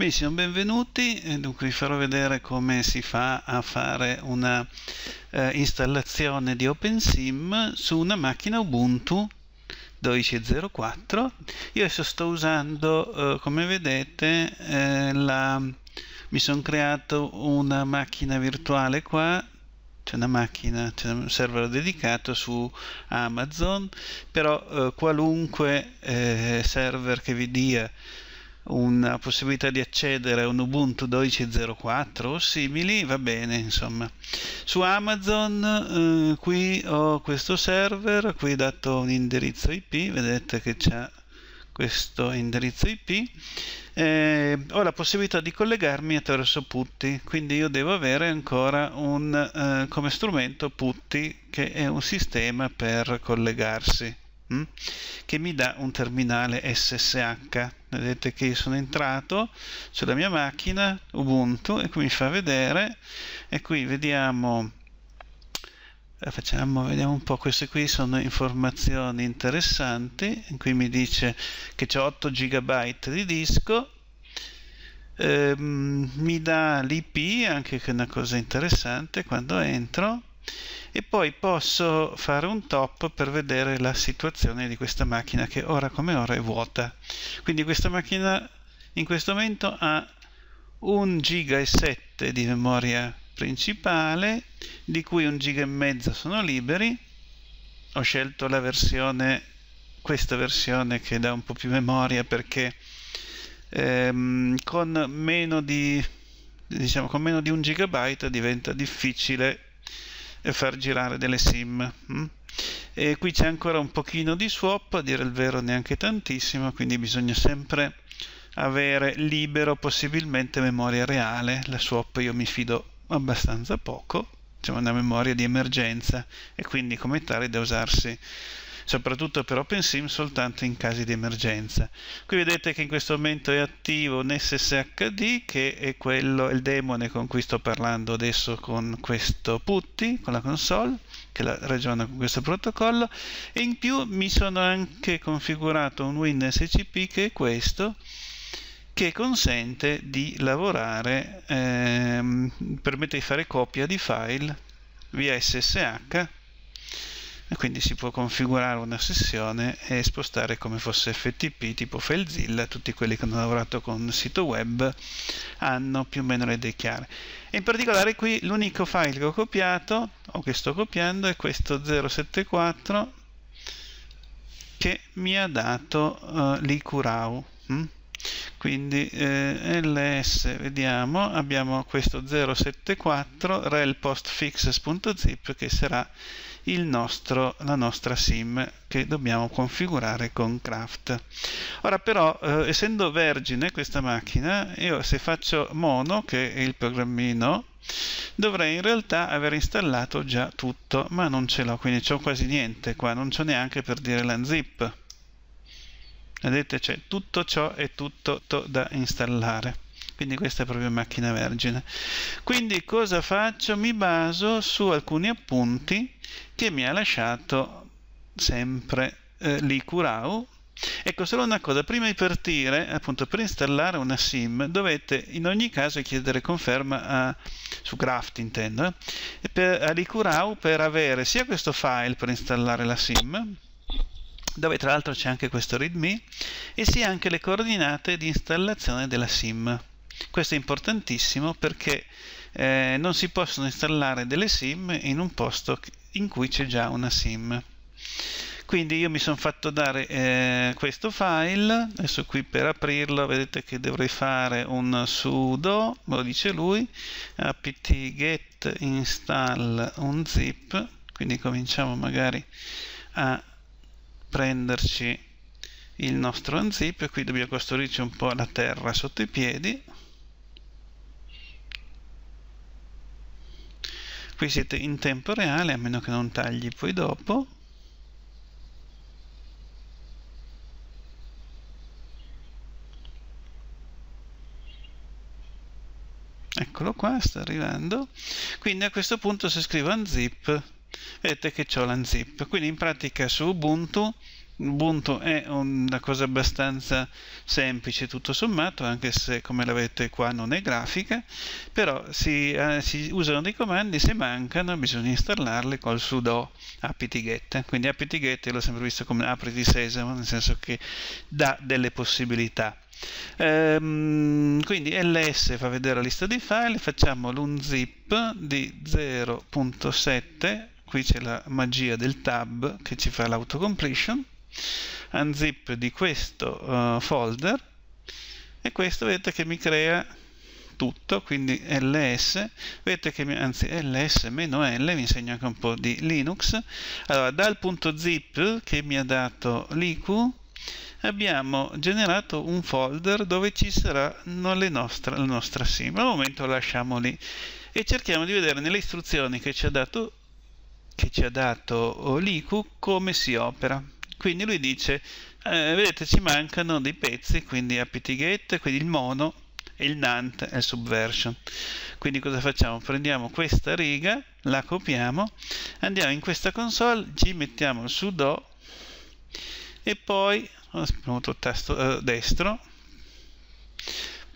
Benissimo, benvenuti. Eh, dunque vi farò vedere come si fa a fare una eh, installazione di OpenSim su una macchina Ubuntu 12.04. Io adesso sto usando, eh, come vedete, eh, la... mi sono creato una macchina virtuale qua c'è una macchina, c'è un server dedicato su Amazon, però eh, qualunque eh, server che vi dia una possibilità di accedere a un Ubuntu 12.04 o simili, va bene, insomma. Su Amazon eh, qui ho questo server, qui ho dato un indirizzo IP, vedete che c'è questo indirizzo IP. Eh, ho la possibilità di collegarmi attraverso PuTTY, quindi io devo avere ancora un, eh, come strumento PuTTY che è un sistema per collegarsi, hm? che mi dà un terminale SSH vedete che sono entrato sulla mia macchina Ubuntu e qui mi fa vedere e qui vediamo eh, facciamo vediamo un po' queste qui sono informazioni interessanti in qui mi dice che c'è 8 GB di disco ehm, mi dà l'IP anche che è una cosa interessante quando entro e poi posso fare un top per vedere la situazione di questa macchina che ora come ora è vuota quindi questa macchina in questo momento ha 1 giga e 7 di memoria principale di cui 1 giga e mezzo sono liberi ho scelto la versione questa versione che dà un po' più memoria perché ehm, con meno di diciamo con meno di un gigabyte diventa difficile far girare delle sim. Mm? E qui c'è ancora un pochino di swap, a dire il vero neanche tantissimo, quindi bisogna sempre avere libero possibilmente memoria reale, la swap io mi fido abbastanza poco, diciamo una memoria di emergenza e quindi come tale da usarsi soprattutto per OpenSim soltanto in casi di emergenza. Qui vedete che in questo momento è attivo un SSHD che è quello, il demone con cui sto parlando adesso con questo putty, con la console che la ragiona con questo protocollo e in più mi sono anche configurato un WinSCP che è questo che consente di lavorare, ehm, permette di fare copia di file via SSH e quindi si può configurare una sessione e spostare come fosse FTP tipo FileZilla tutti quelli che hanno lavorato con sito web hanno più o meno le idee chiare e in particolare qui l'unico file che ho copiato o che sto copiando è questo 074 che mi ha dato uh, eh, l'IQRAU hm? Mm? quindi eh, ls vediamo abbiamo questo 074 rel postfixes.zip che sarà nostro, la nostra sim che dobbiamo configurare con craft ora però eh, essendo vergine questa macchina io se faccio mono che è il programmino dovrei in realtà aver installato già tutto ma non ce l'ho quindi c'ho quasi niente qua non c'ho neanche per dire l'unzip vedete c'è cioè, tutto ciò e tutto da installare quindi questa è proprio macchina vergine quindi cosa faccio? mi baso su alcuni appunti che mi ha lasciato sempre eh, l'Icurau ecco solo una cosa prima di partire appunto per installare una sim dovete in ogni caso chiedere conferma a, su graft intendo eh, per, all'Icurau per avere sia questo file per installare la sim dove tra l'altro c'è anche questo readme e si ha anche le coordinate di installazione della sim questo è importantissimo perché eh, non si possono installare delle sim in un posto in cui c'è già una sim quindi io mi sono fatto dare eh, questo file adesso qui per aprirlo vedete che dovrei fare un sudo lo dice lui apt get install un zip quindi cominciamo magari a prenderci il nostro unzip qui dobbiamo costruirci un po' la terra sotto i piedi qui siete in tempo reale a meno che non tagli poi dopo eccolo qua sta arrivando quindi a questo punto se scrivo unzip vedete che ho l'unzip quindi in pratica su Ubuntu Ubuntu è una cosa abbastanza semplice tutto sommato anche se come la vedete qua non è grafica però si, eh, si usano dei comandi se mancano bisogna installarli col sudo apt-get quindi apt-get l'ho sempre visto come apri di sesamo nel senso che dà delle possibilità ehm, quindi ls fa vedere la lista di file facciamo l'unzip di 0.7 qui c'è la magia del tab che ci fa l'autocompletion unzip di questo uh, folder e questo vedete che mi crea tutto quindi ls vedete che mi, anzi ls-l mi insegna anche un po' di linux allora dal punto zip che mi ha dato l'iq abbiamo generato un folder dove ci sarà nostre, la nostra sim al momento lo lasciamo lì e cerchiamo di vedere nelle istruzioni che ci ha dato che ci ha dato oh, Liku come si opera. Quindi lui dice, eh, vedete ci mancano dei pezzi, quindi apt get, quindi il mono e il nant e il subversion. Quindi cosa facciamo? Prendiamo questa riga, la copiamo, andiamo in questa console, ci mettiamo il sudo e poi, ho premuto il tasto eh, destro,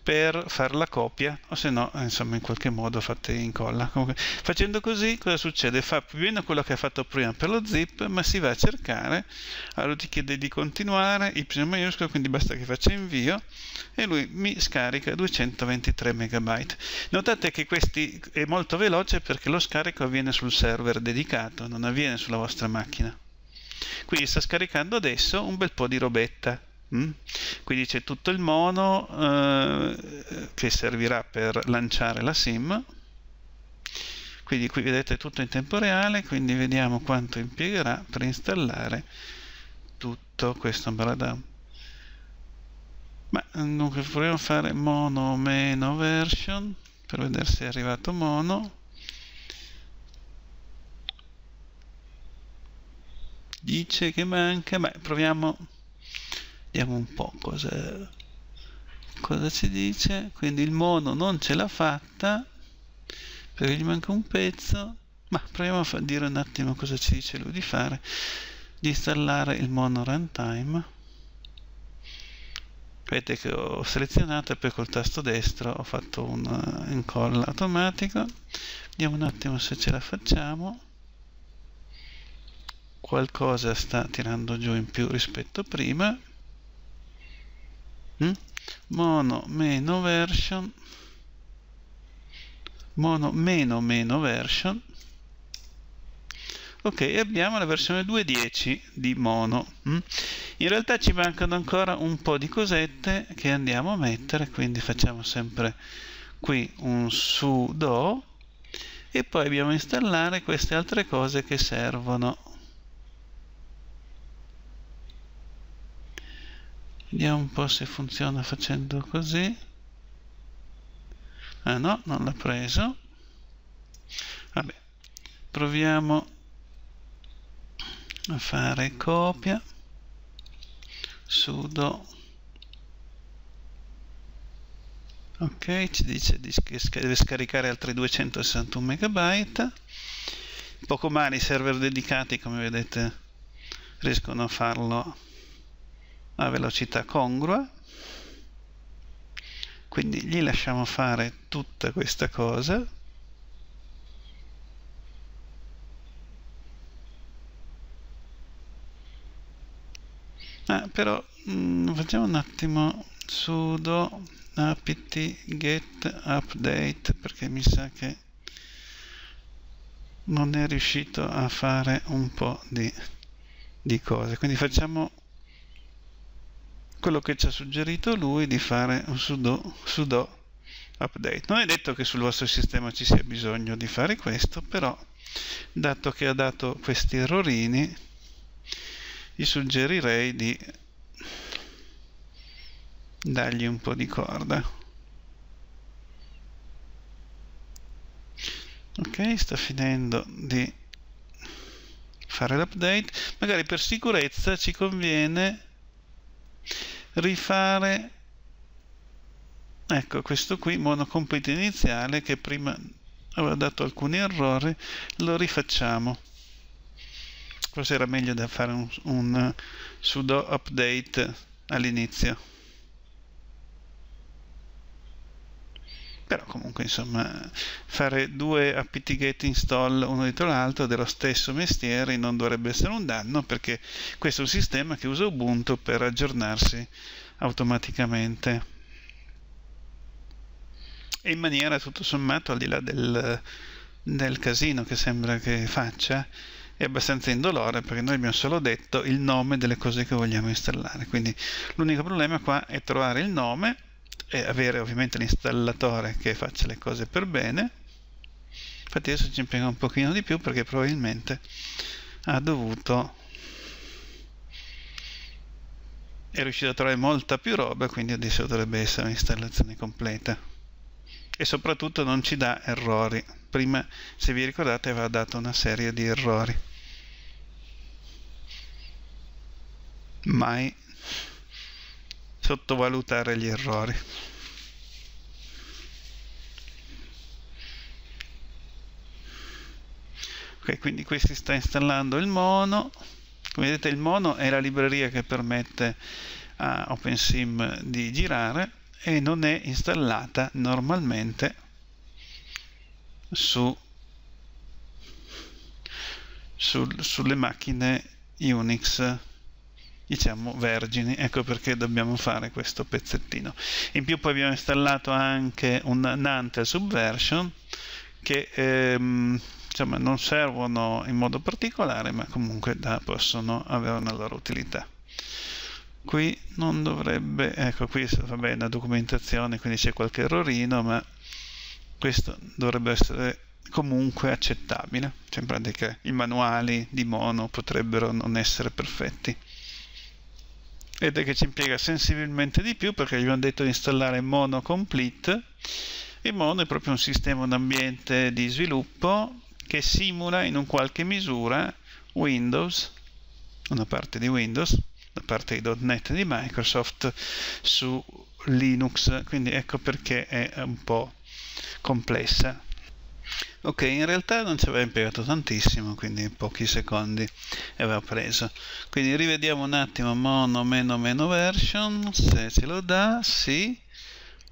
per fare la copia o se no insomma in qualche modo fate incolla Comunque, facendo così cosa succede? fa più o meno quello che ha fatto prima per lo zip ma si va a cercare allora ti chiede di continuare y maiuscolo quindi basta che faccia invio e lui mi scarica 223 megabyte notate che questi è molto veloce perché lo scarico avviene sul server dedicato non avviene sulla vostra macchina quindi sta scaricando adesso un bel po' di robetta Mm? Quindi c'è tutto il mono eh, che servirà per lanciare la sim. Quindi qui vedete tutto in tempo reale, quindi vediamo quanto impiegherà per installare tutto questo Umbrella Ma dunque proviamo a fare mono meno version per vedere se è arrivato mono. dice che manca, beh proviamo Vediamo un po' cosa, cosa ci dice. Quindi il mono non ce l'ha fatta, perché gli manca un pezzo. Ma proviamo a dire un attimo cosa ci dice lui di fare. Di installare il mono runtime. Vedete che ho selezionato e poi col tasto destro ho fatto un eh, incolla automatico. Vediamo un attimo se ce la facciamo qualcosa sta tirando giù in più rispetto a prima Hm? mono meno version mono meno meno version ok abbiamo la versione 2.10 di mono hm? in realtà ci mancano ancora un po' di cosette che andiamo a mettere quindi facciamo sempre qui un sudo e poi dobbiamo installare queste altre cose che servono vediamo un po' se funziona facendo così ah no, non l'ha preso vabbè proviamo a fare copia sudo ok ci dice che deve scaricare altri 261 megabyte poco male i server dedicati come vedete riescono a farlo una velocità congrua quindi gli lasciamo fare tutta questa cosa ah, però mh, mm, facciamo un attimo sudo apt get update perché mi sa che non è riuscito a fare un po' di, di cose quindi facciamo quello che ci ha suggerito lui di fare un sudo, sudo update. Non è detto che sul vostro sistema ci sia bisogno di fare questo, però dato che ha dato questi errorini, gli suggerirei di dargli un po' di corda. Ok, sta finendo di fare l'update. Magari per sicurezza ci conviene rifare ecco questo qui buono iniziale che prima aveva dato alcuni errori lo rifacciamo forse era meglio da fare un, un sudo update all'inizio però comunque insomma fare due apt-get install uno dietro l'altro dello stesso mestiere non dovrebbe essere un danno perché questo è un sistema che usa Ubuntu per aggiornarsi automaticamente e in maniera tutto sommato al di là del, del casino che sembra che faccia è abbastanza indolore perché noi abbiamo solo detto il nome delle cose che vogliamo installare quindi l'unico problema qua è trovare il nome e avere ovviamente l'installatore che faccia le cose per bene infatti adesso ci impiega un pochino di più perché probabilmente ha dovuto è riuscito a trovare molta più roba quindi adesso dovrebbe essere un'installazione completa e soprattutto non ci dà errori prima se vi ricordate aveva dato una serie di errori mai sottovalutare gli errori. Ok, quindi qui si sta installando il mono. Come vedete il mono è la libreria che permette a OpenSim di girare e non è installata normalmente su, su, sulle macchine Unix diciamo vergini ecco perché dobbiamo fare questo pezzettino in più poi abbiamo installato anche un Nantel Subversion che ehm, insomma non servono in modo particolare ma comunque da, possono avere una loro utilità qui non dovrebbe ecco qui vabbè è una documentazione quindi c'è qualche errorino ma questo dovrebbe essere comunque accettabile cioè in pratica i manuali di mono potrebbero non essere perfetti vedete che ci impiega sensibilmente di più perché gli abbiamo detto di installare Mono Complete e Mono è proprio un sistema, un ambiente di sviluppo che simula in un qualche misura Windows, una parte di Windows, da parte di .NET di Microsoft su Linux, quindi ecco perché è un po' complessa ok in realtà non ci aveva impiegato tantissimo quindi pochi secondi aveva preso quindi rivediamo un attimo mono meno meno version se ce lo dà sì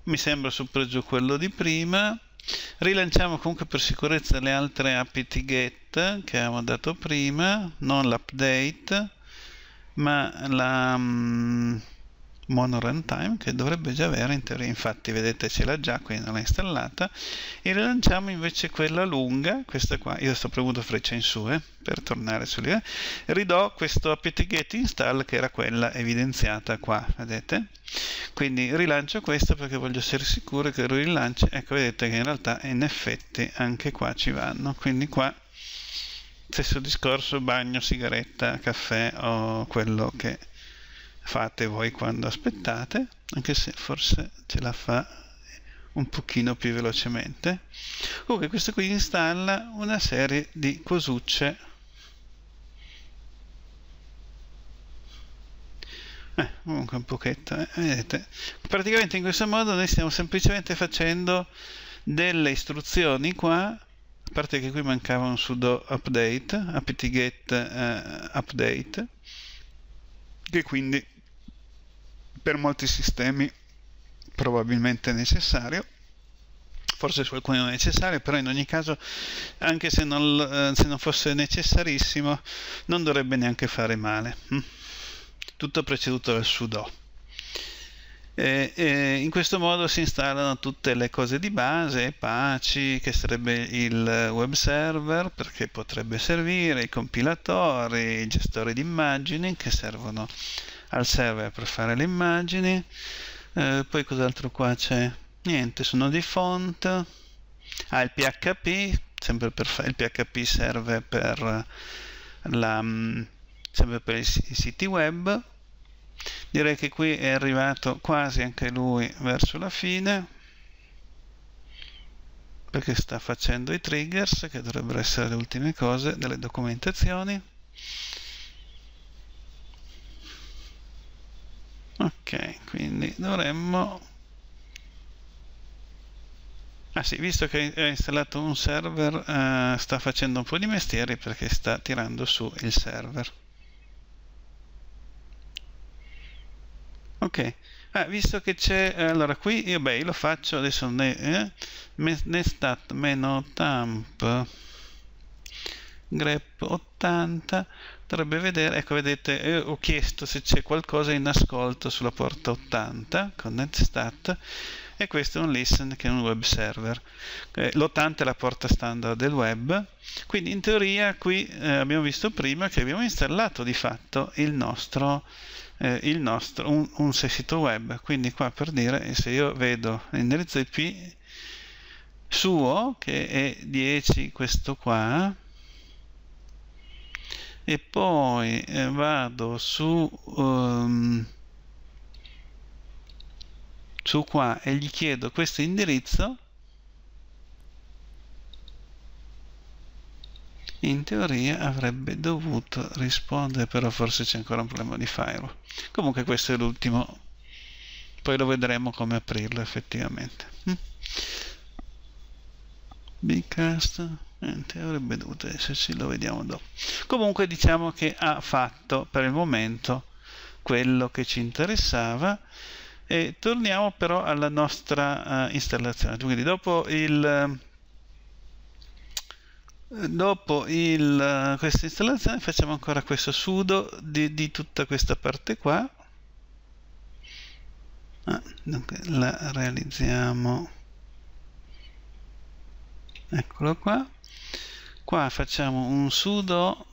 mi sembra su preso quello di prima rilanciamo comunque per sicurezza le altre apt get che avevamo dato prima non l'update ma la mm, mono runtime che dovrebbe già avere in teoria infatti vedete ce l'ha già quindi non l'ha installata e rilanciamo invece quella lunga questa qua io sto premuto freccia in su eh, per tornare su lì eh. ridò questo apt-get install che era quella evidenziata qua vedete quindi rilancio questo perché voglio essere sicuro che lo rilanci ecco vedete che in realtà in effetti anche qua ci vanno quindi qua stesso discorso bagno sigaretta caffè o quello che fate voi quando aspettate, anche se forse ce la fa un pochino più velocemente. Comunque questo qui installa una serie di cosucce. Eh, comunque un pochetto, eh, vedete. Praticamente in questo modo noi stiamo semplicemente facendo delle istruzioni qua a parte che qui mancava un sudo update apt-get uh, update che quindi per molti sistemi probabilmente necessario forse su alcuni non è necessario, però in ogni caso, anche se non, eh, se non, fosse necessarissimo, non dovrebbe neanche fare male. Hm? Tutto preceduto dal sudo. E, e in questo modo si installano tutte le cose di base, Paci, che sarebbe il web server, perché potrebbe servire, i compilatori, i gestori di immagini, che servono al server per fare le immagini eh, poi cos'altro qua c'è niente sono di font ah il php sempre per fare il php serve per la mm, sempre per i siti web direi che qui è arrivato quasi anche lui verso la fine perché sta facendo i triggers che dovrebbero essere le ultime cose delle documentazioni ok quindi dovremmo ah sì visto che ho installato un server eh, sta facendo un po' di mestieri perché sta tirando su il server ok ah, visto che c'è allora qui io beh lo faccio adesso ne, eh, nestat meno tamp grep 80 dovrebbe vedere, ecco vedete, eh, ho chiesto se c'è qualcosa in ascolto sulla porta 80, connect stat, e questo è un listen che è un web server. Eh, L'80 è la porta standard del web, quindi in teoria qui eh, abbiamo visto prima che abbiamo installato di fatto il nostro, eh, il nostro un, un sito web, quindi qua per dire se io vedo l'indirizzo IP suo che è 10 questo qua e poi eh, vado su um, su qua e gli chiedo questo indirizzo in teoria avrebbe dovuto rispondere però forse c'è ancora un problema di firewall comunque questo è l'ultimo poi lo vedremo come aprirlo effettivamente hm? Bigcast niente, avrebbe dovuto esserci, lo vediamo dopo. Comunque diciamo che ha fatto per il momento quello che ci interessava e torniamo però alla nostra uh, installazione. Quindi dopo il eh, dopo il, eh, questa installazione facciamo ancora questo sudo di, di tutta questa parte qua ah, dunque la realizziamo eccolo qua qua facciamo un sudo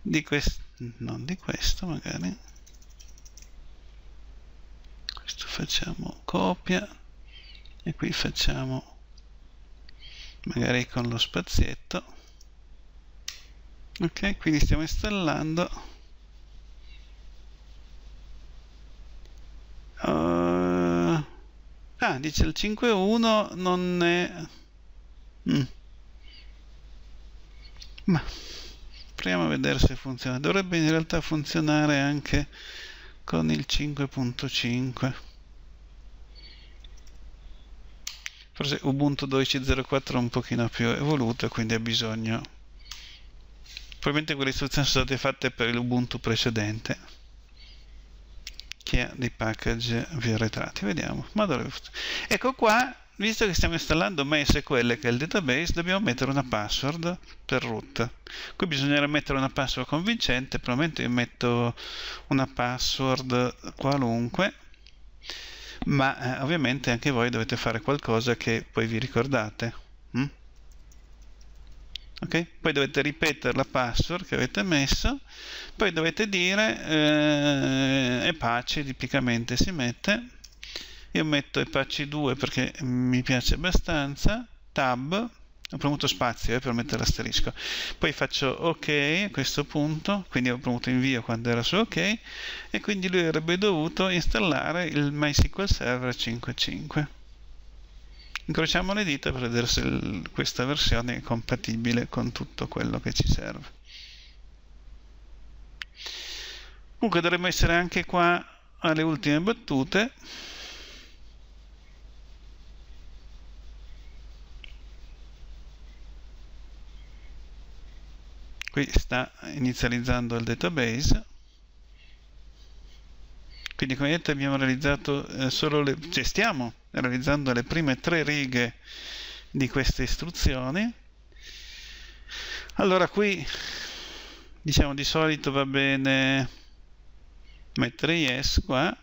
di questo non di questo magari questo facciamo copia e qui facciamo magari con lo spazietto ok quindi stiamo installando uh, ah dice il 5.1 non è mm ma proviamo a vedere se funziona dovrebbe in realtà funzionare anche con il 5.5 forse Ubuntu 12.04 è un pochino più evoluto quindi ha bisogno probabilmente quelle istruzioni sono state fatte per l'Ubuntu precedente che ha dei package più arretrati vediamo ma dovrebbe funzionare ecco qua Visto che stiamo installando MySQL che è il database, dobbiamo mettere una password per root. Qui bisognerà mettere una password convincente, probabilmente io metto una password qualunque, ma eh, ovviamente anche voi dovete fare qualcosa che poi vi ricordate. Hm? Okay? Poi dovete ripetere la password che avete messo, poi dovete dire eh, Apache tipicamente si mette io metto Apache 2 perché mi piace abbastanza, tab, ho premuto spazio eh, per mettere l'asterisco, poi faccio ok a questo punto, quindi ho premuto invio quando era su ok, e quindi lui avrebbe dovuto installare il MySQL Server 5.5. Incrociamo le dita per vedere se questa versione è compatibile con tutto quello che ci serve. Comunque dovremmo essere anche qua alle ultime battute. qui sta inizializzando il database quindi come vedete abbiamo realizzato eh, solo le, cioè stiamo realizzando le prime tre righe di queste istruzioni allora qui diciamo di solito va bene mettere yes qua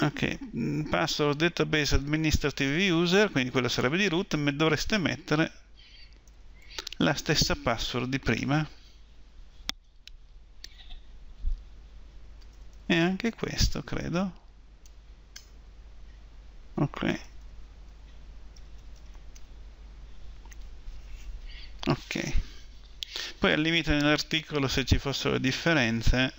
ok mm, password database administrative user quindi quello sarebbe di root dovreste mettere la stessa password di prima e anche questo credo ok ok poi al limite nell'articolo se ci fossero differenze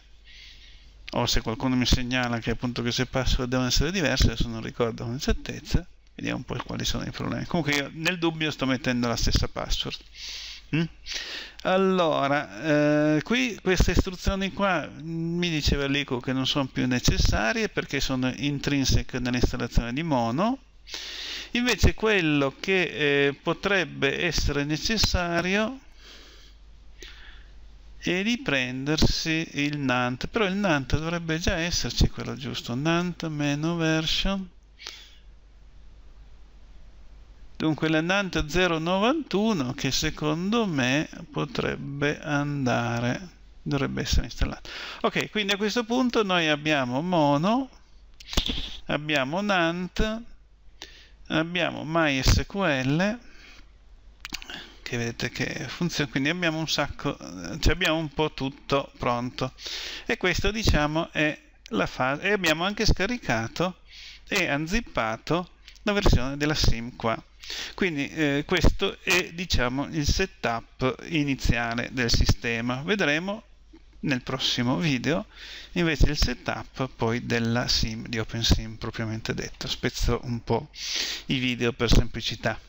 o se qualcuno mi segnala che appunto queste password devono essere diverse adesso non ricordo con certezza vediamo un po' quali sono i problemi comunque io nel dubbio sto mettendo la stessa password Mm? Allora, eh, qui queste istruzioni qua mm, mi diceva l'ICO che non sono più necessarie perché sono intrinsec nell'installazione di Mono. Invece quello che eh, potrebbe essere necessario è di prendersi il NANT, però il NANT dovrebbe già esserci quello giusto, NANT meno version Dunque l'andante 0,91 che secondo me potrebbe andare, dovrebbe essere installato. Ok, quindi a questo punto noi abbiamo mono, abbiamo nant, abbiamo MySQL, che vedete che funziona, quindi abbiamo un sacco, cioè abbiamo un po' tutto pronto. E questo diciamo è la fase, e abbiamo anche scaricato e anzippato la versione della sim qua. Quindi eh, questo è diciamo, il setup iniziale del sistema. Vedremo nel prossimo video invece il setup poi della sim di OpenSim propriamente detto Spezzo un po' i video per semplicità.